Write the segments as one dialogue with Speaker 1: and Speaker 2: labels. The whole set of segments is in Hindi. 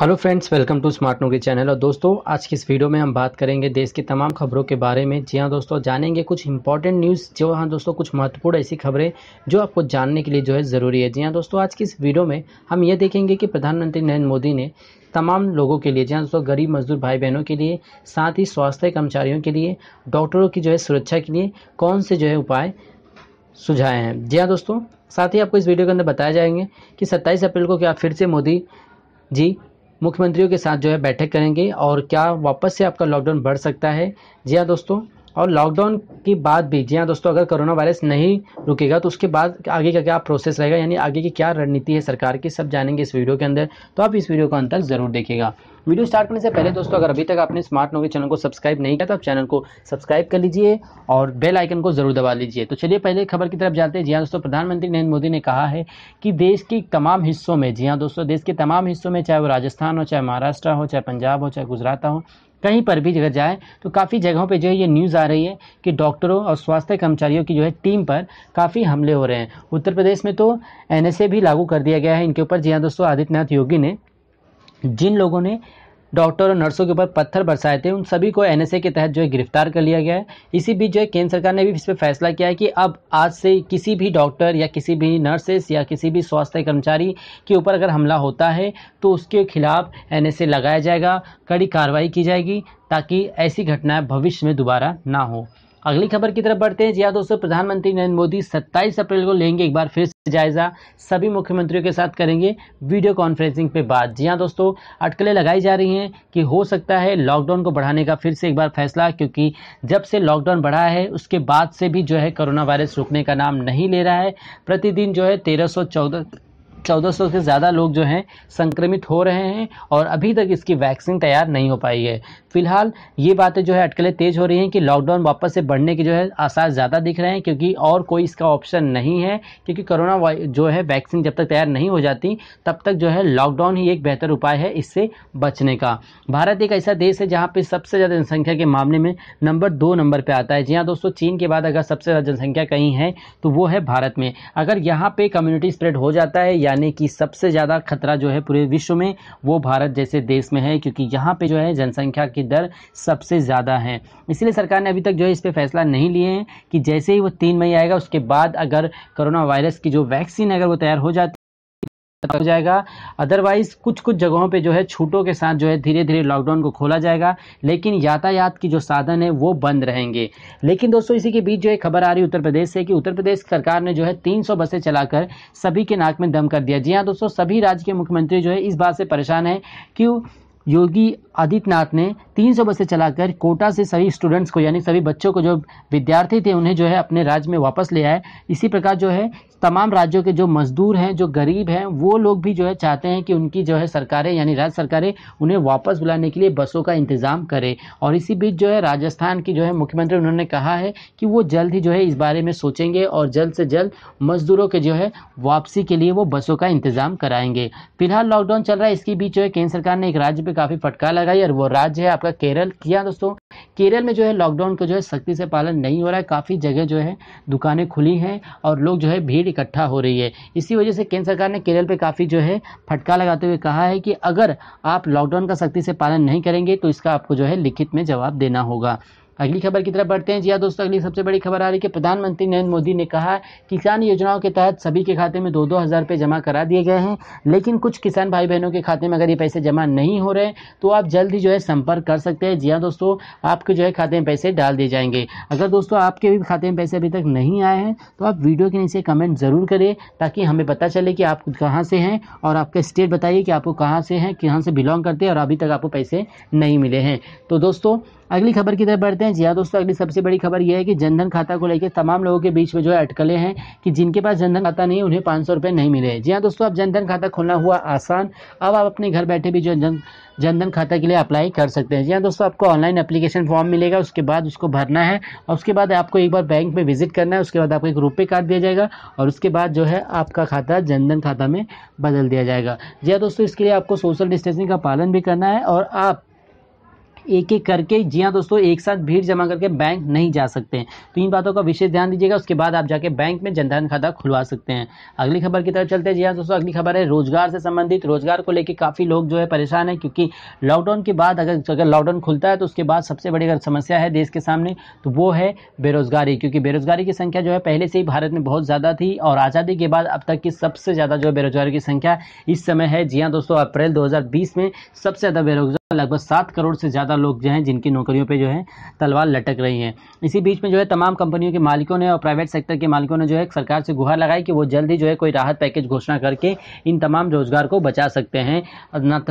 Speaker 1: hello friends welcome to smart no channel और दोस्तों आज की इस वीडियो में हम बात करेंगे देश की तमाम खबरों के बारे में जी हाँ दोस्तों जानेंगे कुछ इंपॉर्टेंट न्यूज़ जो हाँ दोस्तों कुछ महत्वपूर्ण ऐसी खबरें जो आपको जानने के लिए जो है ज़रूरी है जी हाँ दोस्तों आज की इस वीडियो में हम ये देखेंगे कि प्रधानमंत्री नरेंद्र मोदी ने तमाम लोगों के लिए जहाँ दोस्तों गरीब मजदूर भाई बहनों के लिए साथ ही स्वास्थ्य कर्मचारियों के लिए डॉक्टरों की जो है सुरक्षा के लिए कौन से जो है उपाय सुझाए हैं जी हाँ दोस्तों साथ ही आपको इस वीडियो के अंदर बताया जाएंगे कि 27 अप्रैल को क्या फिर से मोदी जी मुख्यमंत्रियों के साथ जो है बैठक करेंगे और क्या वापस से आपका लॉकडाउन बढ़ सकता है जी हाँ दोस्तों और लॉकडाउन के बाद भी जी हाँ दोस्तों अगर कोरोना वायरस नहीं रुकेगा तो उसके बाद आगे का क्या प्रोसेस रहेगा यानी आगे की क्या रणनीति है सरकार की सब जानेंगे इस वीडियो के अंदर तो आप इस वीडियो को अंत तक जरूर देखिएगा वीडियो स्टार्ट करने से पहले दोस्तों अगर अभी तक आपने स्मार्ट नोवी चैनल को सब्सक्राइब नहीं किया तो आप चैनल को सब्सक्राइब कर लीजिए और बेल आइकन को जरूर दबा लीजिए तो चलिए पहले खबर की तरफ जाते हैं जी हाँ दोस्तों प्रधानमंत्री नरेंद्र मोदी ने कहा है कि देश के तमाम हिस्सों में जी हाँ दोस्तों देश के तमाम हिस्सों में चाहे वो राजस्थान हो चाहे महाराष्ट्र हो चाहे पंजाब हो चाहे गुजरात हो कहीं पर भी अगर जाए तो काफ़ी जगहों पे जो है ये न्यूज़ आ रही है कि डॉक्टरों और स्वास्थ्य कर्मचारियों की जो है टीम पर काफ़ी हमले हो रहे हैं उत्तर प्रदेश में तो एनएसए भी लागू कर दिया गया है इनके ऊपर जी हाँ दोस्तों आदित्यनाथ योगी ने जिन लोगों ने डॉक्टर और नर्सों के ऊपर पत्थर बरसाए थे उन सभी को एनएसए के तहत जो है गिरफ्तार कर लिया गया है इसी बीच जो है केंद्र सरकार ने भी इस पर फैसला किया है कि अब आज से किसी भी डॉक्टर या किसी भी नर्सेस या किसी भी स्वास्थ्य कर्मचारी के ऊपर अगर हमला होता है तो उसके खिलाफ एन लगाया जाएगा कड़ी कार्रवाई की जाएगी ताकि ऐसी घटनाएं भविष्य में दोबारा ना हो अगली खबर की तरफ बढ़ते हैं जी हाँ दोस्तों प्रधानमंत्री नरेंद्र मोदी 27 अप्रैल को लेंगे एक बार फिर से जायजा सभी मुख्यमंत्रियों के साथ करेंगे वीडियो कॉन्फ्रेंसिंग पे बात जी हाँ दोस्तों अटकलें लगाई जा रही हैं कि हो सकता है लॉकडाउन को बढ़ाने का फिर से एक बार फैसला क्योंकि जब से लॉकडाउन बढ़ा है उसके बाद से भी जो है कोरोना वायरस रुकने का नाम नहीं ले रहा है प्रतिदिन जो है तेरह सौ से ज़्यादा लोग जो हैं संक्रमित हो रहे हैं और अभी तक इसकी वैक्सीन तैयार नहीं हो पाई है फिलहाल ये बातें जो है अटकलें तेज़ हो रही हैं कि लॉकडाउन वापस से बढ़ने के जो है आसार ज़्यादा दिख रहे हैं क्योंकि और कोई इसका ऑप्शन नहीं है क्योंकि कोरोना जो है वैक्सीन जब तक तैयार नहीं हो जाती तब तक जो है लॉकडाउन ही एक बेहतर उपाय है इससे बचने का भारत एक ऐसा देश है जहाँ पर सबसे ज़्यादा जनसंख्या के मामले में नंबर दो नंबर पर आता है जी हाँ दोस्तों चीन के बाद अगर सबसे ज़्यादा जनसंख्या कहीं है तो वो है भारत में अगर यहाँ पर कम्युनिटी स्प्रेड हो जाता है या जाने की सबसे ज़्यादा खतरा जो है पूरे विश्व में वो भारत जैसे देश में है क्योंकि यहाँ पे जो है जनसंख्या की दर सबसे ज़्यादा है इसलिए सरकार ने अभी तक जो है इस पर फैसला नहीं लिए हैं कि जैसे ही वो तीन मई आएगा उसके बाद अगर कोरोना वायरस की जो वैक्सीन अगर वो तैयार हो जाती हो जाएगा अदरवाइज कुछ कुछ जगहों पे जो है छूटों के साथ जो है धीरे धीरे लॉकडाउन को खोला जाएगा लेकिन यातायात की जो साधन है वो बंद रहेंगे लेकिन दोस्तों इसी के बीच जो है खबर आ रही है उत्तर प्रदेश से कि उत्तर प्रदेश सरकार ने जो है 300 बसें चलाकर सभी के नाक में दम कर दिया जी हाँ दोस्तों सभी राज्य के मुख्यमंत्री जो है इस बात से परेशान है कि योगी आदित्यनाथ ने 300 बसें चलाकर कोटा से सभी स्टूडेंट्स को यानी सभी बच्चों को जो विद्यार्थी थे उन्हें जो है अपने राज्य में वापस ले आए इसी प्रकार जो है तमाम राज्यों के जो मजदूर हैं जो गरीब हैं वो लोग भी जो है चाहते हैं कि उनकी जो है सरकारें यानी राज्य सरकारें उन्हें वापस बुलाने के लिए बसों का इंतज़ाम करें और इसी बीच जो है राजस्थान की जो है मुख्यमंत्री उन्होंने कहा है कि वो जल्द ही जो है इस बारे में सोचेंगे और जल्द से जल्द मजदूरों के जो है वापसी के लिए वो बसों का इंतज़ाम कराएंगे फिलहाल लॉकडाउन चल रहा है इसके बीच जो है केंद्र सरकार ने एक राज्य पर काफ़ी फटकार लगाई और वो राज्य है आपका केरल किया दोस्तों केरल में जो है लॉकडाउन का जो है सख्ती से पालन नहीं हो रहा है काफ़ी जगह जो है दुकानें खुली हैं और लोग जो है भीड़ इकट्ठा हो रही है इसी वजह से केंद्र सरकार ने केरल पे काफ़ी जो है फटका लगाते हुए कहा है कि अगर आप लॉकडाउन का सख्ती से पालन नहीं करेंगे तो इसका आपको जो है लिखित में जवाब देना होगा अगली खबर की तरफ बढ़ते हैं जी हाँ दोस्तों अगली सबसे बड़ी खबर आ रही है कि प्रधानमंत्री नरेंद्र मोदी ने कहा किसान योजनाओं के तहत सभी के खाते में दो दो हज़ार रुपये जमा करा दिए गए हैं लेकिन कुछ किसान भाई बहनों के खाते में अगर ये पैसे जमा नहीं हो रहे तो आप जल्द ही जो है संपर्क कर सकते हैं जी हाँ दोस्तों आपके जो है खाते में पैसे डाल दिए जाएंगे अगर दोस्तों आपके भी खाते में पैसे अभी तक नहीं आए हैं तो आप वीडियो के नीचे कमेंट ज़रूर करें ताकि हमें पता चले कि आप कहाँ से हैं और आपका स्टेट बताइए कि आपको कहाँ से हैं कहाँ से बिलोंग करते हैं और अभी तक आपको पैसे नहीं मिले हैं तो दोस्तों अगली खबर की तरफ बढ़ते हैं जी हाँ दोस्तों अगली सबसे बड़ी खबर यह है कि जनधन खाता को लेकर तमाम लोगों के बीच में जो है अटकलें हैं कि जिनके पास जनधन खाता नहीं उन्हें पाँच सौ नहीं मिले जी हाँ दोस्तों अब जनधन खाता खोलना हुआ आसान अब आप अपने घर बैठे भी जनधन जनधन खाता के लिए अप्लाई कर सकते हैं जी हाँ दोस्तों आपको ऑनलाइन अप्लीकेशन फॉर्म मिलेगा उसके बाद उसको भरना है और उसके बाद आपको एक बार बैंक में विजिट करना है उसके बाद आपको एक रुपये कार्ड दिया जाएगा और उसके बाद जो है आपका खाता जनधन खाता में बदल दिया जाएगा जी हाँ दोस्तों इसके लिए आपको सोशल डिस्टेंसिंग का पालन भी करना है और आप एक एक करके जी हाँ दोस्तों एक साथ भीड़ जमा करके बैंक नहीं जा सकते हैं तो इन बातों का विशेष ध्यान दीजिएगा उसके बाद आप जाके बैंक में जनधन खाता खुलवा सकते हैं अगली खबर की तरफ चलते हैं जी हाँ दोस्तों अगली खबर है रोजगार से संबंधित रोजगार को लेकर काफ़ी लोग जो है परेशान है क्योंकि लॉकडाउन के बाद अगर अगर लॉकडाउन खुलता है तो उसके बाद सबसे बड़ी अगर समस्या है देश के सामने तो वो है बेरोजगारी क्योंकि बेरोजगारी की संख्या जो है पहले से ही भारत में बहुत ज़्यादा थी और आज़ादी के बाद अब तक की सबसे ज़्यादा जो है बेरोजगारी की संख्या इस समय है जी हाँ दोस्तों अप्रैल दो में सबसे ज़्यादा बेरोजगार लगभग सात करोड़ से ज़्यादा लोग जो हैं जिनकी नौकरियों पे जो है तलवार लटक रही हैं इसी बीच में जो है तमाम कंपनियों के मालिकों ने और प्राइवेट सेक्टर के मालिकों ने जो है सरकार से गुहार लगाई कि वो जल्द ही जो है कोई राहत पैकेज घोषणा करके इन तमाम रोजगार को बचा सकते हैं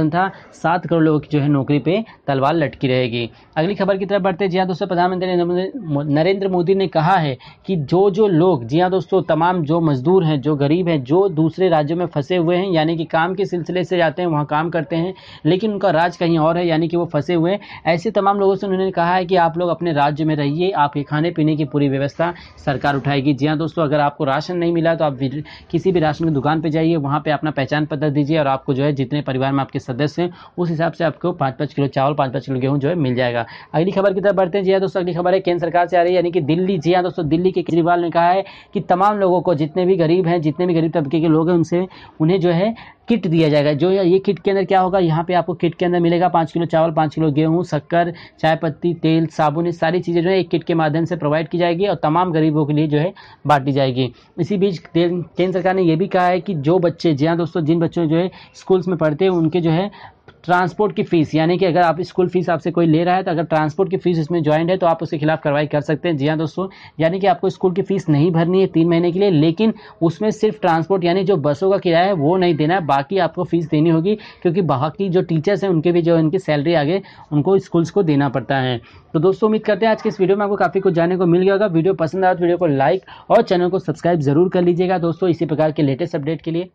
Speaker 1: तथा सात करोड़ लोगों की जो है नौकरी पर तलवार लटकी रहेगी अगली खबर की तरफ बढ़ते जी हाँ दोस्तों प्रधानमंत्री नरेंद्र मोदी ने कहा है कि जो जो लोग जी हाँ दोस्तों तमाम जो मजदूर हैं जो गरीब हैं जो दूसरे राज्यों में फंसे हुए हैं यानी कि काम के सिलसिले से जाते हैं वहाँ काम करते हैं लेकिन उनका राज कहीं और और है यानी कि वो फंसे हुए ऐसे तमाम लोगों से उन्होंने कहा है कि आप लोग अपने राज्य में रहिए आपके खाने पीने की पूरी व्यवस्था सरकार उठाएगी जी हाँ दोस्तों अगर आपको राशन नहीं मिला तो आप किसी भी राशन की दुकान पर जाइए वहाँ पर अपना पहचान पत्र दीजिए और आपको जो है जितने परिवार में आपके सदस्य हैं उस हिसाब से आपको पाँच पाँच किलो चावल पाँच पाँच किलो गेहूँ जो है मिल जाएगा अगली खबर की तरफ बढ़ते हैं जी हाँ दोस्तों अगली खबर है केंद्र सरकार से आ रही है यानी कि दिल्ली जी हाँ दोस्तों दिल्ली के केजरीवाल ने कहा है कि तमाम लोगों को जितने भी गरीब हैं जितने भी गरीब तबके के लोग हैं उनसे उन्हें जो है किट दिया जाएगा जो ये किट के अंदर क्या होगा यहाँ पे आपको किट के अंदर मिलेगा पाँच किलो चावल पाँच किलो गेहूँ शक्कर चाय पत्ती तेल साबुन ये सारी चीज़ें जो है एक किट के माध्यम से प्रोवाइड की जाएगी और तमाम गरीबों के लिए जो है बांटी जाएगी इसी बीच केंद्र सरकार ने यह भी कहा है कि जो बच्चे जी हाँ दोस्तों जिन बच्चों जो है स्कूल्स में पढ़ते हैं उनके जो है ट्रांसपोर्ट की फीस यानी कि अगर आप स्कूल फीस आपसे कोई ले रहा है तो अगर ट्रांसपोर्ट की फीस इसमें ज्वाइंट है तो आप उसके खिलाफ कार्रवाई कर सकते हैं जी हाँ दोस्तों यानी कि आपको स्कूल की फीस नहीं भरनी है तीन महीने के लिए लेकिन उसमें सिर्फ ट्रांसपोर्ट यानी जो बसों का किराया है वो नहीं देना है बाकी आपको फीस देनी होगी क्योंकि बाकी जो टीचर्स हैं उनके भी जो इनकी सैलरी आगे उनको स्कूल्स को देना पड़ता है तो दोस्तों उम्मीद करते हैं आज के इस वीडियो में आपको काफ़ी कुछ जानने को मिल गया होगा वीडियो पसंद आया तो वीडियो को लाइक और चैनल को सब्सक्राइब जरूर कर लीजिएगा दोस्तों इसी प्रकार के लेटेस्ट अपडेट के लिए